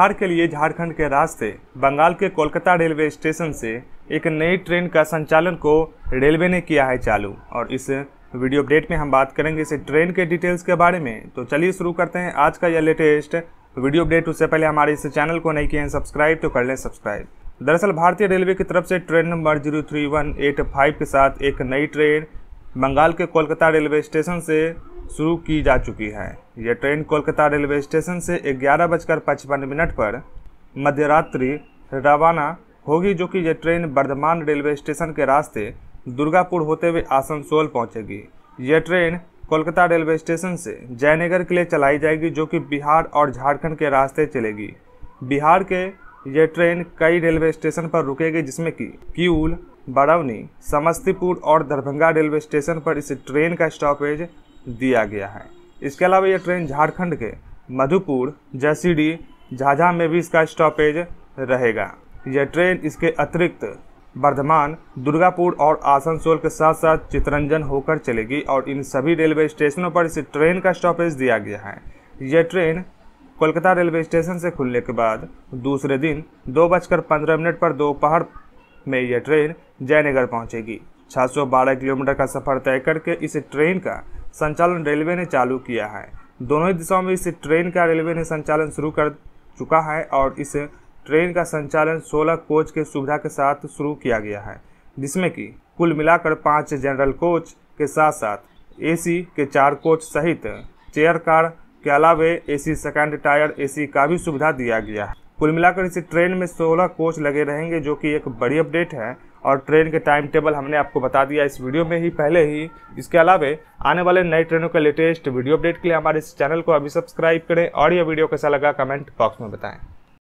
बिहार के लिए झारखंड के रास्ते बंगाल के कोलकाता रेलवे स्टेशन से एक नई ट्रेन का संचालन को रेलवे ने किया है चालू और इस वीडियो अपडेट में हम बात करेंगे इस ट्रेन के डिटेल्स के बारे में तो चलिए शुरू करते हैं आज का यह लेटेस्ट वीडियो अपडेट उससे पहले हमारे इस चैनल को नहीं किए हैं सब्सक्राइब तो कर लें सब्सक्राइब दरअसल भारतीय रेलवे की तरफ से ट्रेन नंबर जीरो के साथ एक नई ट्रेन बंगाल के कोलकाता रेलवे स्टेशन से शुरू की जा चुकी है यह ट्रेन कोलकाता रेलवे स्टेशन से ग्यारह बजकर पचपन मिनट पर मध्य रात्रि रवाना होगी जो कि यह ट्रेन बर्धमान रेलवे स्टेशन के रास्ते दुर्गापुर होते हुए आसनसोल पहुंचेगी यह ट्रेन कोलकाता रेलवे स्टेशन से जयनगर के लिए चलाई जाएगी जो कि बिहार और झारखंड के रास्ते चलेगी बिहार के यह ट्रेन कई रेलवे स्टेशन पर रुकेगी जिसमें कि किऊल बड़ौनी समस्तीपुर और दरभंगा रेलवे स्टेशन पर इस ट्रेन का स्टॉपेज दिया गया है इसके अलावा ये ट्रेन झारखंड के मधुपुर जैसीडी झाझा में भी इसका स्टॉपेज रहेगा यह ट्रेन इसके अतिरिक्त बर्धमान दुर्गापुर और आसनसोल के साथ साथ चितरंजन होकर चलेगी और इन सभी रेलवे स्टेशनों पर इस ट्रेन का स्टॉपेज दिया गया है यह ट्रेन कोलकाता रेलवे स्टेशन से खुलने के बाद दूसरे दिन दो बजकर पंद्रह मिनट पर दोपहर में यह ट्रेन जयनगर पहुंचेगी 612 किलोमीटर का सफर तय करके इस ट्रेन का संचालन रेलवे ने चालू किया है दोनों ही दिशाओं में इस ट्रेन का रेलवे ने संचालन शुरू कर चुका है और इस ट्रेन का संचालन 16 कोच के सुविधा के साथ शुरू किया गया है जिसमें कि कुल मिलाकर पाँच जनरल कोच के साथ साथ एसी के चार कोच सहित चेयर कार के अलावे ए सेकेंड टायर एसी का भी सुविधा दिया गया है कुल मिलाकर इसी ट्रेन में 16 कोच लगे रहेंगे जो कि एक बड़ी अपडेट है और ट्रेन के टाइम टेबल हमने आपको बता दिया इस वीडियो में ही पहले ही इसके अलावा आने वाले नए ट्रेनों के लेटेस्ट वीडियो अपडेट के लिए हमारे इस चैनल को अभी सब्सक्राइब करें और यह वीडियो कैसा लगा कमेंट बॉक्स में बताएं